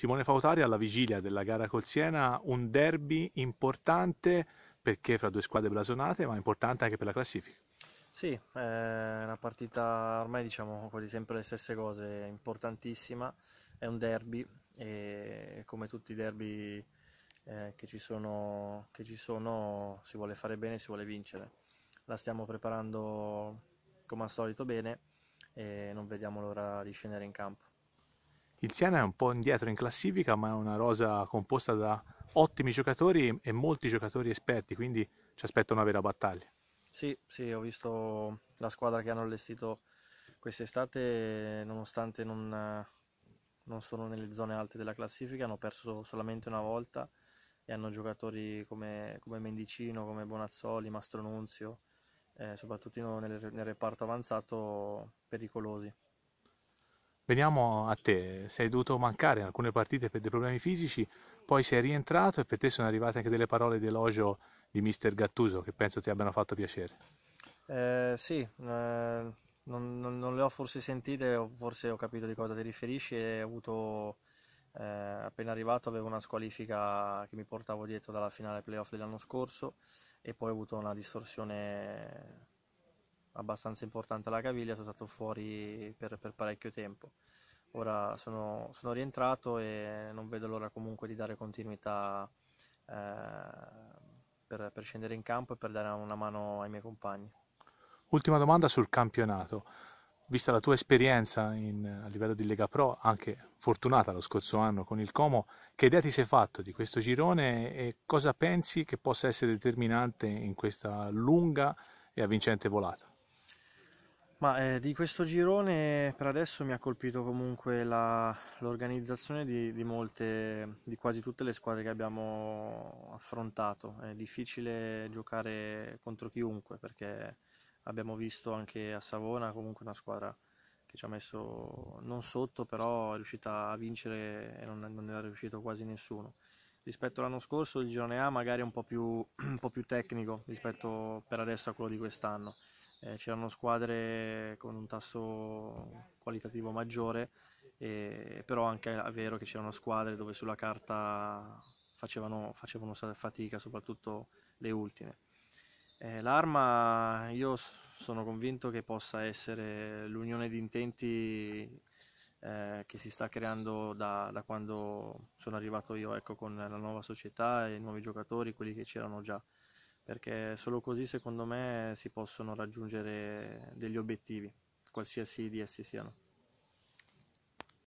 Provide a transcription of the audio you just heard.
Simone Fautari alla vigilia della gara col Siena, un derby importante perché fra due squadre blasonate, ma importante anche per la classifica. Sì, è una partita ormai diciamo quasi sempre le stesse cose, importantissima, è un derby e come tutti i derby eh, che, ci sono, che, ci sono, si vuole fare bene, si vuole vincere. La stiamo preparando come al solito bene e non vediamo l'ora di scendere in campo. Il Siena è un po' indietro in classifica, ma è una rosa composta da ottimi giocatori e molti giocatori esperti, quindi ci aspetta una vera battaglia. Sì, sì, ho visto la squadra che hanno allestito quest'estate, nonostante non, non sono nelle zone alte della classifica, hanno perso solamente una volta e hanno giocatori come, come Mendicino, come Bonazzoli, Mastronunzio, eh, soprattutto nel, nel reparto avanzato, pericolosi. Veniamo a te, sei dovuto mancare in alcune partite per dei problemi fisici, poi sei rientrato e per te sono arrivate anche delle parole di elogio di mister Gattuso che penso ti abbiano fatto piacere. Eh, sì, eh, non, non, non, le ho forse sentite, forse ho capito di cosa ti riferisci e ho avuto, eh, appena arrivato avevo una squalifica che mi portavo dietro dalla finale playoff dell'anno scorso e poi ho avuto una distorsione abbastanza importante alla caviglia, sono stato fuori per, per parecchio tempo. Ora sono, sono, rientrato e non vedo l'ora comunque di dare continuità eh, per, per scendere in campo e per dare una mano ai miei compagni. Ultima domanda sul campionato. Vista la tua esperienza in, a livello di Lega Pro, anche fortunata lo scorso anno con il Como, che idea ti sei fatto di questo girone e cosa pensi che possa essere determinante in questa lunga e avvincente volata? Ma eh, di questo girone per adesso mi ha colpito comunque l'organizzazione di, di, molte, di quasi tutte le squadre che abbiamo affrontato. È difficile giocare contro chiunque perché abbiamo visto anche a Savona comunque una squadra che ci ha messo non sotto, però è riuscita a vincere e non, non era riuscito quasi nessuno. Rispetto all'anno scorso il girone A magari è un po' più, un po più tecnico rispetto per adesso a quello di quest'anno eh, c'erano squadre con un tasso qualitativo maggiore, e, però anche è vero che c'erano squadre dove sulla carta facevano, facevano fatica, soprattutto le ultime. Eh, l'arma io sono convinto che possa essere l'unione di intenti eh, che si sta creando da, da quando sono arrivato io ecco, con la nuova società e i nuovi giocatori, quelli che c'erano già perché solo così secondo me si possono raggiungere degli obiettivi, qualsiasi di essi siano.